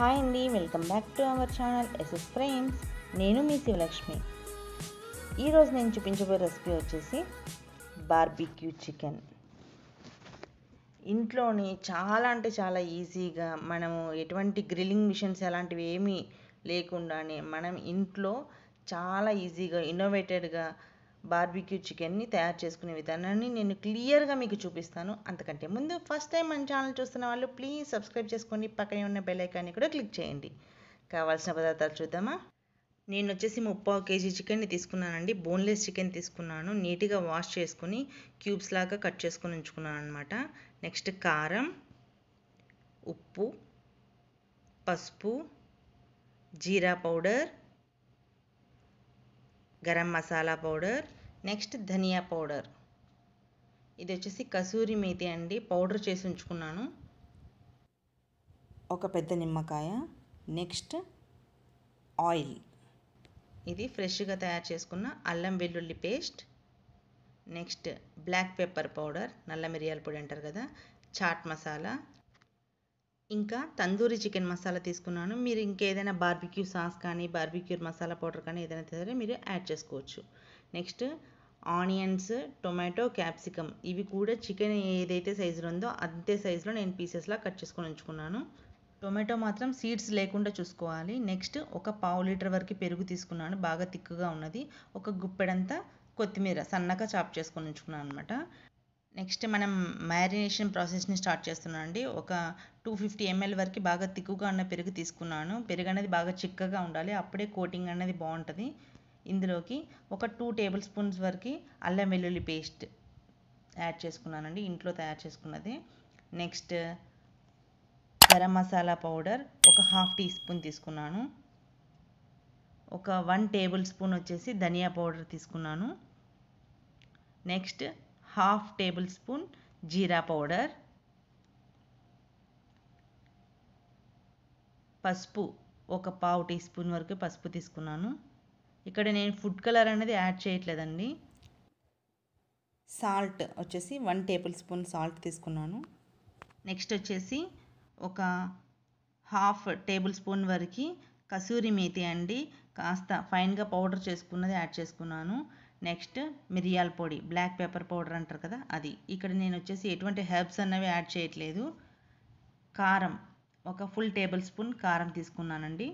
hi అండి welcome back to our channel SS frames నేను మీ శివలక్ష్మి ఈరోజు నేను చూపించబోయే రెసిపీ వచ్చేసి బార్బిక్యూ చికెన్ ఇంట్లోని చాలా అంటే చాలా ఈజీగా మనము ఎటువంటి గ్రిల్లింగ్ మిషన్స్ అలాంటివి ఏమీ లేకుండానే మనం ఇంట్లో చాలా ఈజీగా ఇన్నోవేటెడ్గా బార్బిక్యూ చికెన్ని తయారు చేసుకునే విధానాన్ని నేను క్లియర్గా మీకు చూపిస్తాను అంతకంటే ముందు ఫస్ట్ టైం మన ఛానల్ చూస్తున్న వాళ్ళు ప్లీజ్ సబ్స్క్రైబ్ చేసుకోండి పక్కనే ఉన్న బెల్ ఐకాన్ని కూడా క్లిక్ చేయండి కావాల్సిన పదార్థాలు చూద్దామా నేను వచ్చేసి ముప్పావు కేజీ చికెన్ని తీసుకున్నానండి బోన్లెస్ చికెన్ తీసుకున్నాను నీట్గా వాష్ చేసుకుని క్యూబ్స్ లాగా కట్ చేసుకుని ఉంచుకున్నాను అనమాట నెక్స్ట్ కారం ఉప్పు పసుపు జీరా powder garam masala powder next ధనియా పౌడర్ ఇది వచ్చేసి కసూరి మేతి అండి పౌడర్ చేసి ఉంచుకున్నాను ఒక పెద్ద నిమ్మకాయ నెక్స్ట్ ఆయిల్ ఇది ఫ్రెష్గా తయారు చేసుకున్న అల్లం వెల్లుల్లి paste next black pepper powder నల్ల మిరియాల పొడి అంటారు కదా చాట్ మసాలా ఇంకా తందూరి చికెన్ మసాలా తీసుకున్నాను మీరు ఇంకేదైనా బార్బిక్యూ సాస్ కానీ బార్బిక్యూ మసాలా పౌడర్ కానీ ఏదైనా సరే మీరు యాడ్ చేసుకోవచ్చు నెక్స్ట్ ఆనియన్స్ టొమాటో క్యాప్సికమ్ ఇవి కూడా చికెన్ ఏదైతే సైజులో ఉందో అంతే సైజులో నేను పీసెస్లా కట్ చేసుకొని ఉంచుకున్నాను టొమాటో మాత్రం సీడ్స్ లేకుండా చూసుకోవాలి నెక్స్ట్ ఒక పావు లీటర్ వరకు పెరుగు తీసుకున్నాను బాగా తిక్కుగా ఉన్నది ఒక గుప్పెడంతా కొత్తిమీర సన్నగా చాప్ చేసుకొని ఉంచుకున్నాను అనమాట నెక్స్ట్ మనం మ్యారినేషన్ ప్రాసెస్ని స్టార్ట్ చేస్తున్నానండి అండి ఒక టూ ఫిఫ్టీ ఎంఎల్ వరకు బాగా తిక్కుగా ఉన్న పెరుగు తీసుకున్నాను పెరుగు అనేది బాగా చిక్కగా ఉండాలి అప్పుడే కోటింగ్ అనేది బాగుంటుంది ఇందులోకి ఒక టూ టేబుల్ స్పూన్స్ వరకు అల్లం వెల్లుల్లి పేస్ట్ యాడ్ చేసుకున్నానండి ఇంట్లో తయారు చేసుకున్నది నెక్స్ట్ గరం మసాలా పౌడర్ ఒక హాఫ్ టీ స్పూన్ తీసుకున్నాను ఒక వన్ టేబుల్ స్పూన్ వచ్చేసి ధనియా పౌడర్ తీసుకున్నాను నెక్స్ట్ హాఫ్ టేబుల్ స్పూన్ జీరా పౌడర్ పసుపు ఒక పావు టీ స్పూన్ వరకు పసుపు తీసుకున్నాను ఇక్కడ నేను ఫుడ్ కలర్ అనేది యాడ్ చేయట్లేదండి సాల్ట్ వచ్చేసి వన్ టేబుల్ స్పూన్ సాల్ట్ తీసుకున్నాను నెక్స్ట్ వచ్చేసి ఒక హాఫ్ టేబుల్ స్పూన్ వరకు కసూరి మేతి అండి కాస్త ఫైన్గా పౌడర్ చేసుకున్నది యాడ్ చేసుకున్నాను నెక్స్ట్ మిరియాల పొడి బ్లాక్ పెప్పర్ పౌడర్ అంటారు కదా అది ఇక్కడ నేను వచ్చేసి ఎటువంటి హెర్బ్స్ అన్నవి యాడ్ చేయట్లేదు కారం ఒక ఫుల్ టేబుల్ స్పూన్ కారం తీసుకున్నానండి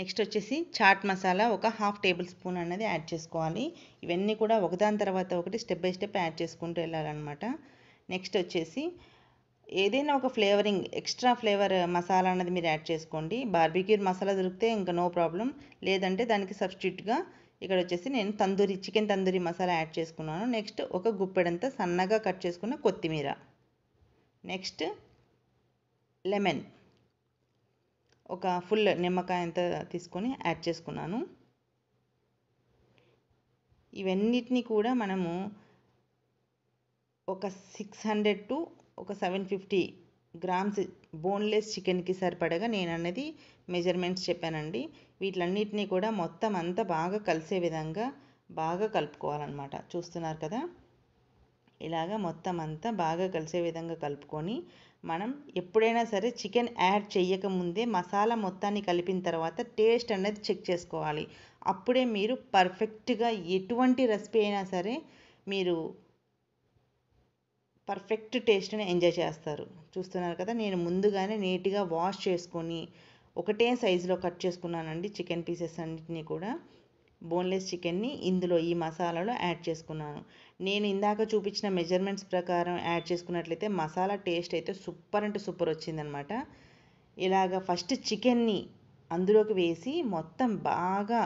నెక్స్ట్ వచ్చేసి చాట్ మసాలా ఒక హాఫ్ టేబుల్ స్పూన్ అనేది యాడ్ చేసుకోవాలి ఇవన్నీ కూడా ఒకదాని తర్వాత ఒకటి స్టెప్ బై స్టెప్ యాడ్ చేసుకుంటూ వెళ్ళాలన్నమాట నెక్స్ట్ వచ్చేసి ఏదైనా ఒక ఫ్లేవరింగ్ ఎక్స్ట్రా ఫ్లేవర్ మసాలా అనేది మీరు యాడ్ చేసుకోండి బార్బిక్యూర్ మసాలా దొరికితే ఇంకా నో ప్రాబ్లం లేదంటే దానికి సబ్స్టిట్యూట్గా ఇక్కడ వచ్చేసి నేను తందూరి చికెన్ తందూరి మసాలా యాడ్ చేసుకున్నాను నెక్స్ట్ ఒక గుప్పెడంత సన్నగా కట్ చేసుకున్న కొత్తిమీర నెక్స్ట్ లెమన్ ఒక ఫుల్ నిమ్మకాయ అంతా తీసుకొని యాడ్ చేసుకున్నాను ఇవన్నిటినీ కూడా మనము ఒక సిక్స్ హండ్రెడ్ టు ఒక సెవెన్ ఫిఫ్టీ గ్రామ్స్ బోన్లెస్ చికెన్కి సరిపడగా నేను అన్నది మెజర్మెంట్స్ చెప్పానండి వీటిలన్నిటినీ కూడా మొత్తం అంతా బాగా కలిసే విధంగా బాగా కలుపుకోవాలన్నమాట చూస్తున్నారు కదా ఇలాగ మొత్తం అంతా బాగా కలిసే విధంగా కలుపుకొని మనం ఎప్పుడైనా సరే చికెన్ యాడ్ చేయకముందే మసాలా మొత్తాన్ని కలిపిన తర్వాత టేస్ట్ అనేది చెక్ చేసుకోవాలి అప్పుడే మీరు పర్ఫెక్ట్గా ఎటువంటి రెసిపీ అయినా సరే మీరు పర్ఫెక్ట్ టేస్ట్ని ఎంజాయ్ చేస్తారు చూస్తున్నారు కదా నేను ముందుగానే నీట్గా వాష్ చేసుకొని ఒకటే సైజులో కట్ చేసుకున్నానండి చికెన్ పీసెస్ అన్నింటినీ కూడా బోన్లెస్ చికెన్ని ఇందులో ఈ మసాలాలో యాడ్ చేసుకున్నాను నేను ఇందాక చూపించిన మెజర్మెంట్స్ ప్రకారం యాడ్ చేసుకున్నట్లయితే మసాలా టేస్ట్ అయితే సూపర్ అంటే సూపర్ వచ్చిందనమాట ఇలాగ ఫస్ట్ చికెన్ని అందులోకి వేసి మొత్తం బాగా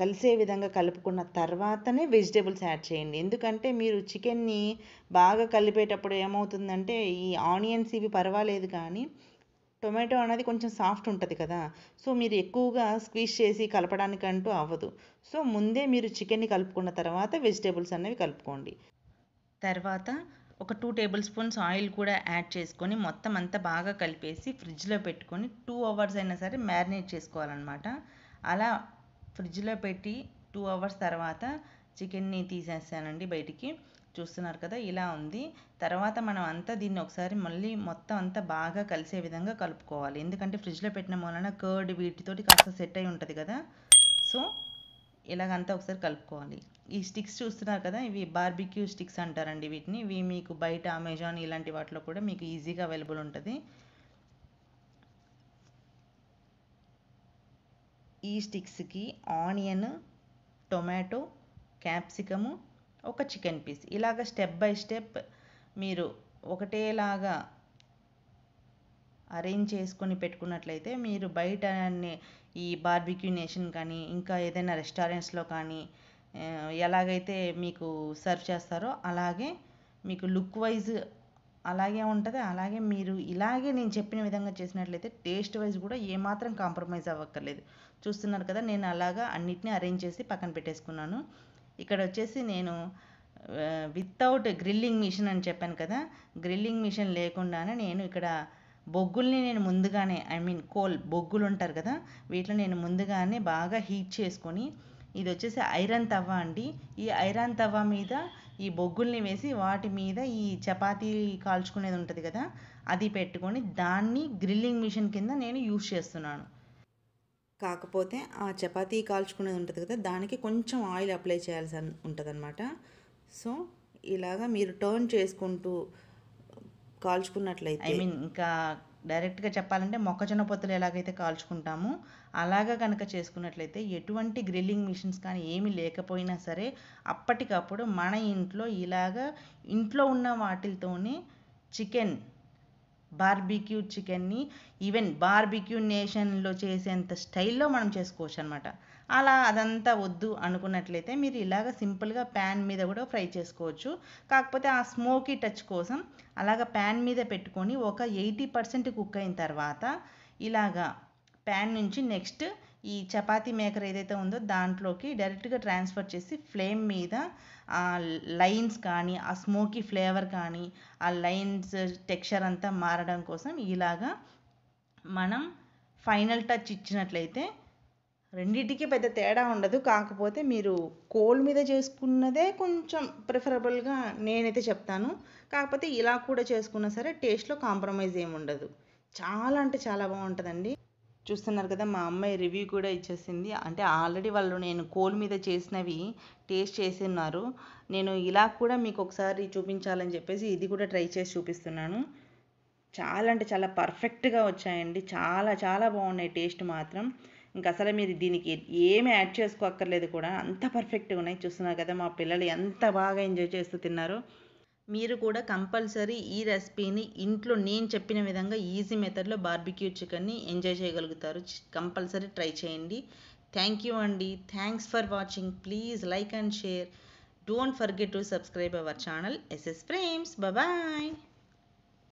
కలిసే విధంగా కలుపుకున్న తర్వాతనే వెజిటేబుల్స్ యాడ్ చేయండి ఎందుకంటే మీరు చికెన్ని బాగా కలిపేటప్పుడు ఏమవుతుందంటే ఈ ఆనియన్స్ ఇవి పర్వాలేదు కానీ టొమాటో అనేది కొంచెం సాఫ్ట్ ఉంటుంది కదా సో మీరు ఎక్కువగా స్క్వీజ్ చేసి కలపడానికంటూ అవ్వదు సో ముందే మీరు చికెన్ని కలుపుకున్న తర్వాత వెజిటేబుల్స్ అనేవి కలుపుకోండి తర్వాత ఒక టూ టేబుల్ స్పూన్స్ ఆయిల్ కూడా యాడ్ చేసుకొని మొత్తం అంతా బాగా కలిపేసి ఫ్రిడ్జ్లో పెట్టుకొని టూ అవర్స్ అయినా సరే మ్యారినేట్ చేసుకోవాలన్నమాట అలా ఫ్రిడ్జ్లో పెట్టి టూ అవర్స్ తర్వాత చికెన్ని తీసేసానండి బయటికి చూస్తున్నారు కదా ఇలా ఉంది తర్వాత మనం అంతా దీన్ని ఒకసారి మళ్ళీ మొత్తం అంతా బాగా కలిసే విధంగా కలుపుకోవాలి ఎందుకంటే ఫ్రిడ్జ్లో పెట్టిన మూలన కర్డ్ వీటితోటి కాస్త సెట్ అయి ఉంటుంది కదా సో ఇలాగంతా ఒకసారి కలుపుకోవాలి ఈ స్టిక్స్ చూస్తున్నారు కదా ఇవి బార్బిక్యూ స్టిక్స్ అంటారండి వీటిని ఇవి మీకు బయట అమెజాన్ ఇలాంటి వాటిలో కూడా మీకు ఈజీగా అవైలబుల్ ఉంటుంది ఈ స్టిక్స్కి ఆనియన్ టొమాటో క్యాప్సికము ఒక చికెన్ పీస్ ఇలాగ స్టెప్ బై స్టెప్ మీరు ఒకటేలాగా అరేంజ్ చేసుకొని పెట్టుకున్నట్లయితే మీరు బయట ఈ బార్బిక్యూ నేషన్ కానీ ఇంకా ఏదైనా రెస్టారెంట్స్లో కానీ ఎలాగైతే మీకు సర్వ్ చేస్తారో అలాగే మీకు లుక్ వైజ్ అలాగే ఉంటుంది అలాగే మీరు ఇలాగే నేను చెప్పిన విధంగా చేసినట్లయితే టేస్ట్ వైజ్ కూడా ఏమాత్రం కాంప్రమైజ్ అవ్వక్కర్లేదు చూస్తున్నారు కదా నేను అలాగా అన్నిటిని అరేంజ్ చేసి పక్కన పెట్టేసుకున్నాను ఇక్కడ వచ్చేసి నేను వితౌట్ గ్రిల్లింగ్ మిషన్ అని చెప్పాను కదా గ్రిల్లింగ్ మిషన్ లేకుండానే నేను ఇక్కడ బొగ్గుల్ని నేను ముందుగానే ఐ మీన్ కోల్ బొగ్గులు ఉంటారు కదా వీటిలో నేను ముందుగానే బాగా హీట్ చేసుకొని ఇది వచ్చేసి ఐరన్ తవ్వ అండి ఈ ఐరన్ తవ్వ మీద ఈ బొగ్గుల్ని వేసి వాటి మీద ఈ చపాతీ కాల్చుకునేది ఉంటుంది కదా అది పెట్టుకొని దాన్ని గ్రిల్లింగ్ మిషన్ కింద నేను యూజ్ చేస్తున్నాను కాకపోతే ఆ చపాతీ కాల్చుకునేది ఉంటుంది కదా దానికి కొంచెం ఆయిల్ అప్లై చేయాల్సి ఉంటుందన్నమాట సో ఇలాగా మీరు టర్న్ చేసుకుంటూ కాల్చుకున్నట్లయితే ఐ మీన్ ఇంకా డైరెక్ట్గా చెప్పాలంటే మొక్కజొన్న పొత్తులు ఎలాగైతే కాల్చుకుంటామో అలాగా కనుక చేసుకున్నట్లయితే ఎటువంటి గ్రిల్లింగ్ మిషన్స్ కానీ ఏమీ లేకపోయినా సరే అప్పటికప్పుడు మన ఇంట్లో ఇలాగ ఇంట్లో ఉన్న వాటితోనే చికెన్ బార్బిక్యూ చికెన్ని ఈవెన్ బార్బిక్యూ నేషన్లో చేసేంత స్టైల్లో మనం చేసుకోవచ్చు అనమాట అలా అదంతా వద్దు అనుకున్నట్లయితే మీరు ఇలాగ సింపుల్గా ప్యాన్ మీద కూడా ఫ్రై చేసుకోవచ్చు కాకపోతే ఆ స్మోకీ టచ్ కోసం అలాగ ప్యాన్ మీద పెట్టుకొని ఒక ఎయిటీ పర్సెంట్ కుక్ అయిన తర్వాత ఇలాగా ప్యాన్ నుంచి నెక్స్ట్ ఈ చపాతీ మేకర్ ఏదైతే ఉందో దాంట్లోకి డైరెక్ట్గా ట్రాన్స్ఫర్ చేసి ఫ్లేమ్ మీద ఆ లైన్స్ కానీ ఆ స్మోకీ ఫ్లేవర్ కానీ ఆ లైన్స్ టెక్స్చర్ అంతా మారడం కోసం ఇలాగా మనం ఫైనల్ టచ్ ఇచ్చినట్లయితే రెండింటికి పెద్ద తేడా ఉండదు కాకపోతే మీరు కోల్ మీద చేసుకున్నదే కొంచెం ప్రిఫరబుల్గా నేనైతే చెప్తాను కాకపోతే ఇలా కూడా చేసుకున్నా సరే టేస్ట్లో కాంప్రమైజ్ ఏమి ఉండదు చాలా అంటే చాలా బాగుంటుందండి చూస్తున్నారు కదా మా అమ్మాయి రివ్యూ కూడా ఇచ్చేసింది అంటే ఆల్రెడీ వాళ్ళు నేను కోల్ మీద చేసినవి టేస్ట్ చేసి ఉన్నారు నేను ఇలా కూడా మీకు ఒకసారి చూపించాలని చెప్పేసి ఇది కూడా ట్రై చేసి చూపిస్తున్నాను చాలా అంటే చాలా పర్ఫెక్ట్గా వచ్చాయండి చాలా చాలా బాగున్నాయి టేస్ట్ మాత్రం ఇంకా అసలు మీరు దీనికి ఏమి యాడ్ చేసుకోక్కర్లేదు కూడా అంత పర్ఫెక్ట్గా ఉన్నాయి చూస్తున్నారు కదా మా పిల్లలు ఎంత బాగా ఎంజాయ్ చేస్తూ తిన్నారు మీరు కూడా కంపల్సరీ ఈ రెసిపీని ఇంట్లో నేను చెప్పిన విధంగా ఈజీ మెథడ్లో బార్బిక్యూ చికెన్ని ఎంజాయ్ చేయగలుగుతారు కంపల్సరీ ట్రై చేయండి థ్యాంక్ యూ అండి thanks for watching please like and share don't forget to subscribe our channel SS frames bye